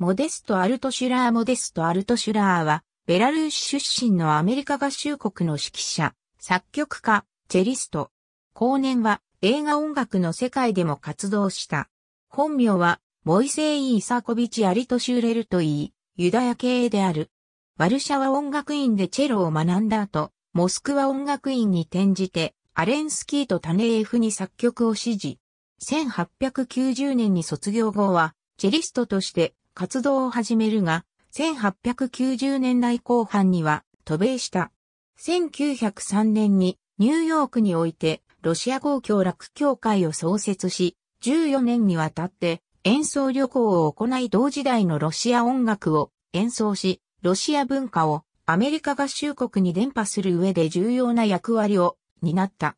モデスト・アルトシュラー・モデスト・アルトシュラーは、ベラルーシ出身のアメリカ合衆国の指揮者、作曲家、チェリスト。後年は映画音楽の世界でも活動した。本名は、モイセイ・イサコビチ・アリトシュレルといい、ユダヤ系である。ワルシャワ音楽院でチェロを学んだ後、モスクワ音楽院に転じて、アレンスキーとタネエフに作曲を指示。1890年に卒業後は、チェリストとして活動を始めるが、1890年代後半には渡米した。1903年にニューヨークにおいてロシア公共楽協会を創設し、14年にわたって演奏旅行を行い同時代のロシア音楽を演奏し、ロシア文化をアメリカ合衆国に伝播する上で重要な役割を担った。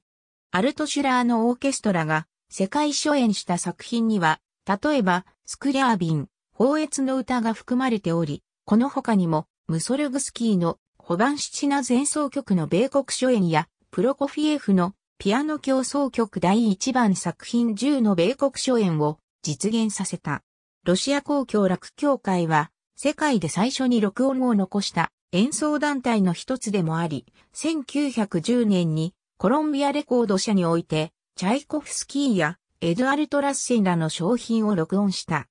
アルトシュラーのオーケストラが世界初演した作品には、例えば、スクリャービン、放越の歌が含まれており、この他にも、ムソルグスキーのホバンシチナ前奏曲の米国初演や、プロコフィエフのピアノ競争曲第1番作品10の米国初演を実現させた。ロシア公共楽協会は、世界で最初に録音を残した演奏団体の一つでもあり、1910年にコロンビアレコード社において、チャイコフスキーやエドアルト・ラッセンらの商品を録音した。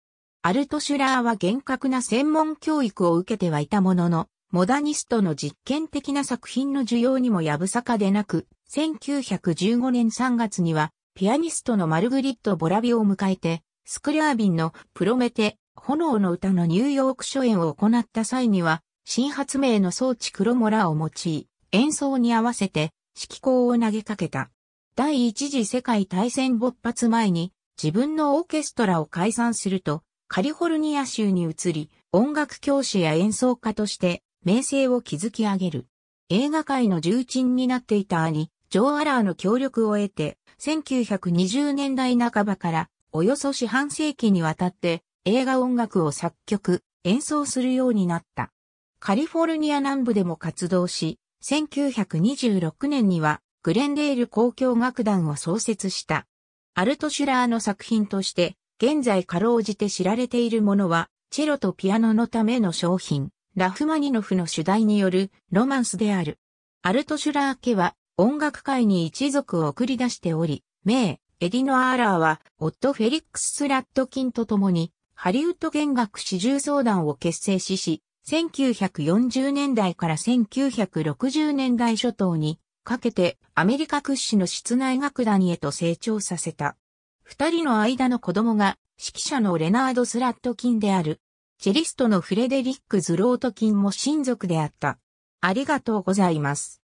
アルトシュラーは厳格な専門教育を受けてはいたものの、モダニストの実験的な作品の需要にもやぶさかでなく、1915年3月には、ピアニストのマルグリッド・ボラビを迎えて、スクラービンのプロメテ、炎の歌のニューヨーク初演を行った際には、新発明の装置クロモラを用い、演奏に合わせて指揮校を投げかけた。第一次世界大戦勃発前に自分のオーケストラを解散すると、カリフォルニア州に移り、音楽教師や演奏家として名声を築き上げる。映画界の重鎮になっていた兄、ジョー・アラーの協力を得て、1920年代半ばからおよそ四半世紀にわたって映画音楽を作曲、演奏するようになった。カリフォルニア南部でも活動し、1926年にはグレンデール公共楽団を創設した。アルトシュラーの作品として現在かろうじて知られているものは、チェロとピアノのための商品、ラフマニノフの主題によるロマンスである。アルトシュラー家は音楽界に一族を送り出しており、名、エディノ・アーラーは、夫フェリックス・スラットキンと共に、ハリウッド弦楽四重相談を結成しし、1940年代から1960年代初頭にかけてアメリカ屈指の室内楽団へと成長させた。二人の間の子供が指揮者のレナード・スラットキンである。チェリストのフレデリック・ズロートキンも親族であった。ありがとうございます。